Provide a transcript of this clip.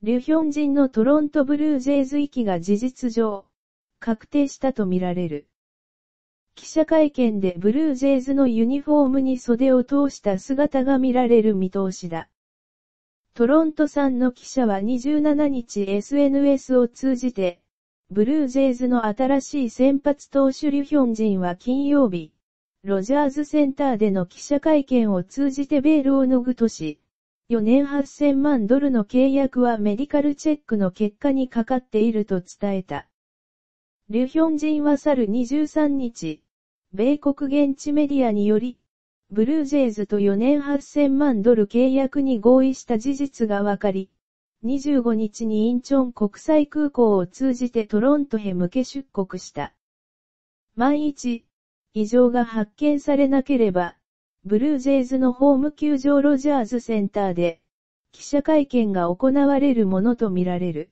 リュヒョン人のトロントブルージェイズきが事実上、確定したとみられる。記者会見でブルージェイズのユニフォームに袖を通した姿が見られる見通しだ。トロントさんの記者は27日 SNS を通じて、ブルージェイズの新しい先発投手リュヒョン人は金曜日、ロジャーズセンターでの記者会見を通じてベールを脱ぐとし、4年8000万ドルの契約はメディカルチェックの結果にかかっていると伝えた。リュヒョンジンは去る23日、米国現地メディアにより、ブルージェイズと4年8000万ドル契約に合意した事実が分かり、25日にインチョン国際空港を通じてトロントへ向け出国した。万一、異常が発見されなければ、ブルージェイズのホーム球場ロジャーズセンターで、記者会見が行われるものとみられる。